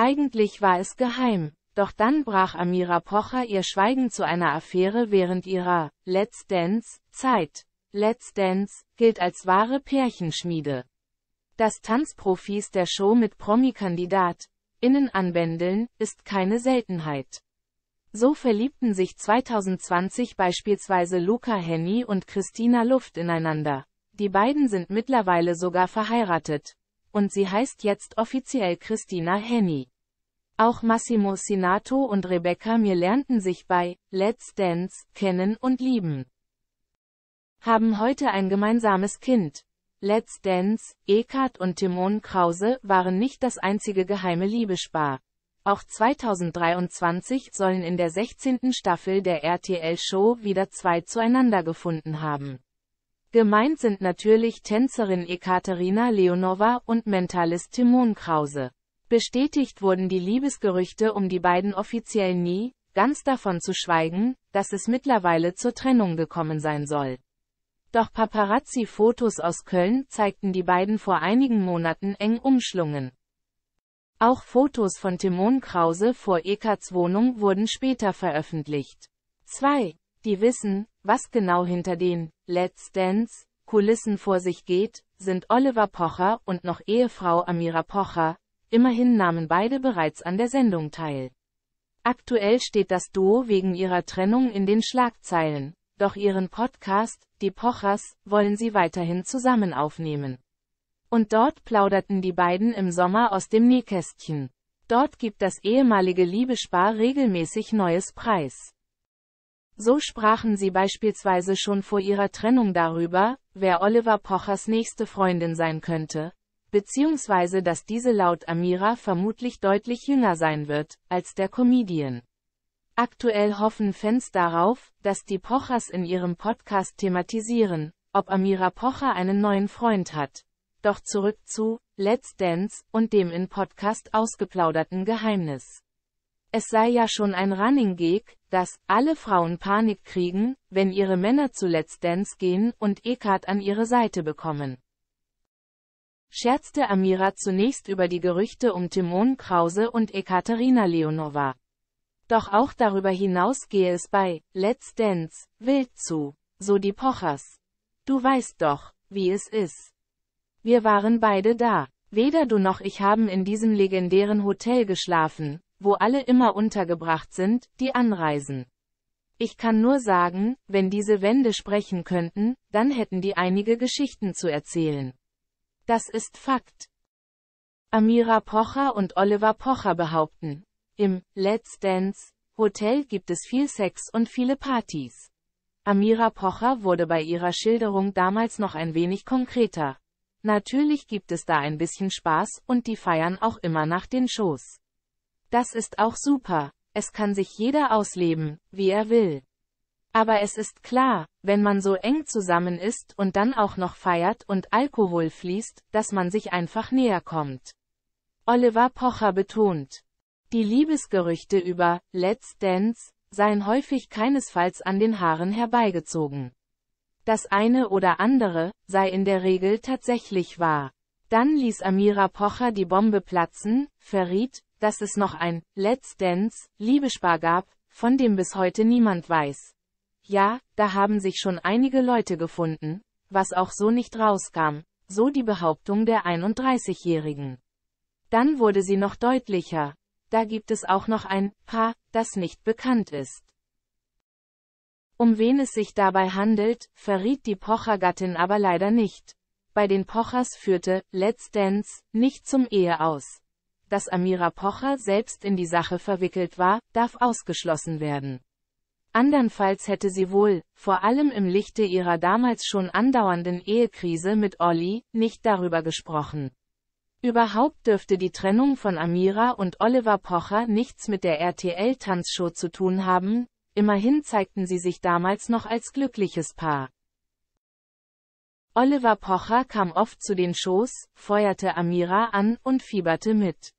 Eigentlich war es geheim, doch dann brach Amira Pocher ihr Schweigen zu einer Affäre während ihrer Let's Dance-Zeit. Let's Dance gilt als wahre Pärchenschmiede. Das Tanzprofis der Show mit Promi-Kandidat innen anbändeln, ist keine Seltenheit. So verliebten sich 2020 beispielsweise Luca Henny und Christina Luft ineinander. Die beiden sind mittlerweile sogar verheiratet und sie heißt jetzt offiziell Christina Henny. Auch Massimo Sinato und Rebecca Mir lernten sich bei Let's Dance kennen und lieben. Haben heute ein gemeinsames Kind. Let's Dance, Eckart und Timon Krause waren nicht das einzige geheime Liebespaar. Auch 2023 sollen in der 16. Staffel der RTL-Show wieder zwei zueinander gefunden haben. Gemeint sind natürlich Tänzerin Ekaterina Leonova und Mentalist Timon Krause. Bestätigt wurden die Liebesgerüchte um die beiden offiziell nie, ganz davon zu schweigen, dass es mittlerweile zur Trennung gekommen sein soll. Doch Paparazzi-Fotos aus Köln zeigten die beiden vor einigen Monaten eng umschlungen. Auch Fotos von Timon Krause vor Ekats Wohnung wurden später veröffentlicht. 2 die wissen, was genau hinter den Let's Dance Kulissen vor sich geht, sind Oliver Pocher und noch Ehefrau Amira Pocher, immerhin nahmen beide bereits an der Sendung teil. Aktuell steht das Duo wegen ihrer Trennung in den Schlagzeilen, doch ihren Podcast, die Pochers, wollen sie weiterhin zusammen aufnehmen. Und dort plauderten die beiden im Sommer aus dem Nähkästchen. Dort gibt das ehemalige Liebespaar regelmäßig neues Preis. So sprachen sie beispielsweise schon vor ihrer Trennung darüber, wer Oliver Pochers nächste Freundin sein könnte, beziehungsweise dass diese laut Amira vermutlich deutlich jünger sein wird, als der Comedian. Aktuell hoffen Fans darauf, dass die Pochers in ihrem Podcast thematisieren, ob Amira Pocher einen neuen Freund hat. Doch zurück zu Let's Dance und dem in Podcast ausgeplauderten Geheimnis. Es sei ja schon ein Running Gag, dass alle Frauen Panik kriegen, wenn ihre Männer zu Let's Dance gehen und Ekat an ihre Seite bekommen. Scherzte Amira zunächst über die Gerüchte um Timon Krause und Ekaterina Leonova. Doch auch darüber hinaus gehe es bei Let's Dance wild zu, so die Pochers. Du weißt doch, wie es ist. Wir waren beide da. Weder du noch ich haben in diesem legendären Hotel geschlafen, wo alle immer untergebracht sind, die anreisen. Ich kann nur sagen, wenn diese Wände sprechen könnten, dann hätten die einige Geschichten zu erzählen. Das ist Fakt. Amira Pocher und Oliver Pocher behaupten, im Let's Dance Hotel gibt es viel Sex und viele Partys. Amira Pocher wurde bei ihrer Schilderung damals noch ein wenig konkreter. Natürlich gibt es da ein bisschen Spaß und die feiern auch immer nach den Shows. Das ist auch super. Es kann sich jeder ausleben, wie er will. Aber es ist klar, wenn man so eng zusammen ist und dann auch noch feiert und Alkohol fließt, dass man sich einfach näher kommt. Oliver Pocher betont. Die Liebesgerüchte über Let's Dance seien häufig keinesfalls an den Haaren herbeigezogen. Das eine oder andere sei in der Regel tatsächlich wahr. Dann ließ Amira Pocher die Bombe platzen, verriet, dass es noch ein Let's Dance Liebespaar gab, von dem bis heute niemand weiß. Ja, da haben sich schon einige Leute gefunden, was auch so nicht rauskam, so die Behauptung der 31-Jährigen. Dann wurde sie noch deutlicher. Da gibt es auch noch ein Paar, das nicht bekannt ist. Um wen es sich dabei handelt, verriet die Pocher-Gattin aber leider nicht. Bei den Pochers führte Let's Dance nicht zum Ehe aus dass Amira Pocher selbst in die Sache verwickelt war, darf ausgeschlossen werden. Andernfalls hätte sie wohl, vor allem im Lichte ihrer damals schon andauernden Ehekrise mit Olli, nicht darüber gesprochen. Überhaupt dürfte die Trennung von Amira und Oliver Pocher nichts mit der RTL-Tanzshow zu tun haben, immerhin zeigten sie sich damals noch als glückliches Paar. Oliver Pocher kam oft zu den Shows, feuerte Amira an und fieberte mit.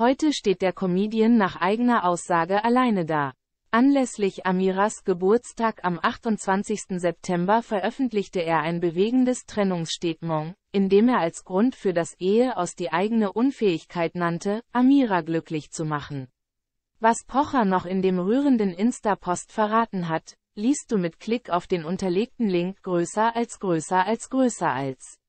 Heute steht der Comedian nach eigener Aussage alleine da. Anlässlich Amiras Geburtstag am 28. September veröffentlichte er ein bewegendes Trennungsstatement, in dem er als Grund für das Ehe aus die eigene Unfähigkeit nannte, Amira glücklich zu machen. Was Pocher noch in dem rührenden Insta-Post verraten hat, liest du mit Klick auf den unterlegten Link größer als größer als größer als.